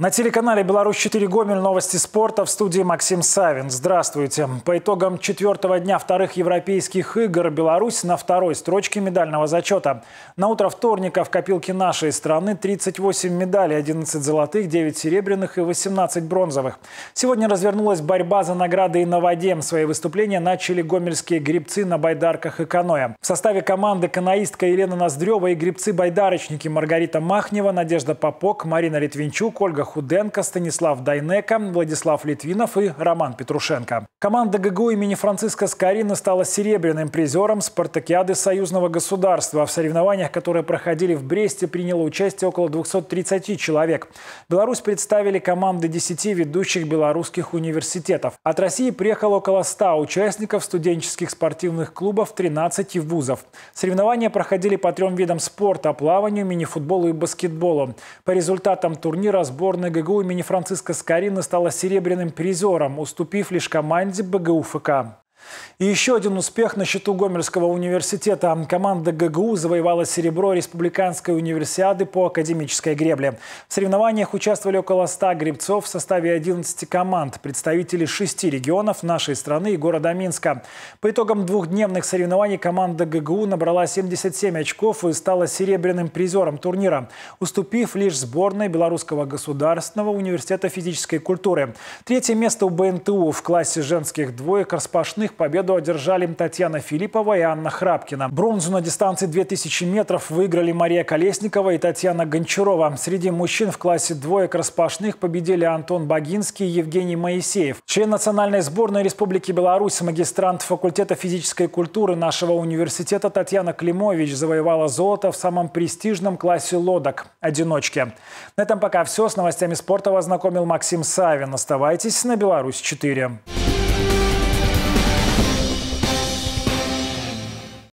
На телеканале «Беларусь-4 Гомель» новости спорта в студии Максим Савин. Здравствуйте. По итогам четвертого дня вторых Европейских игр Беларусь на второй строчке медального зачета. На утро вторника в копилке нашей страны 38 медалей, 11 золотых, 9 серебряных и 18 бронзовых. Сегодня развернулась борьба за награды и на воде. Свои выступления начали гомельские грибцы на байдарках и каноэ. В составе команды каноистка Елена Ноздрева и грибцы-байдарочники Маргарита Махнева, Надежда Попок, Марина Литвинчук, Ольга Худенко, Станислав Дайнека, Владислав Литвинов и Роман Петрушенко. Команда ГГУ имени Франциска Скорина стала серебряным призером спартакиады союзного государства. А в соревнованиях, которые проходили в Бресте, приняло участие около 230 человек. Беларусь представили команды 10 ведущих белорусских университетов. От России приехало около 100 участников студенческих спортивных клубов 13 вузов. Соревнования проходили по трем видам спорта – плаванию, мини-футболу и баскетболу. По результатам турнира сборная сборная ГГУ имени Франциска Скорина стала серебряным призером, уступив лишь команде БГУ ФК. И еще один успех на счету Гомельского университета. Команда ГГУ завоевала серебро Республиканской универсиады по академической гребле. В соревнованиях участвовали около 100 гребцов в составе 11 команд, представители шести регионов нашей страны и города Минска. По итогам двухдневных соревнований команда ГГУ набрала 77 очков и стала серебряным призером турнира, уступив лишь сборной Белорусского государственного университета физической культуры. Третье место у БНТУ в классе женских двоек распашных Русских победу одержали Татьяна Филиппова и Анна Храпкина. Бронзу на дистанции 2000 метров выиграли Мария Колесникова и Татьяна Гончарова. Среди мужчин в классе двоек распашных победили Антон Богинский и Евгений Моисеев. Член национальной сборной Республики Беларусь, магистрант факультета физической культуры нашего университета Татьяна Климович завоевала золото в самом престижном классе лодок – одиночки. На этом пока все. С новостями спорта вас знакомил Максим Савин. Оставайтесь на «Беларусь-4».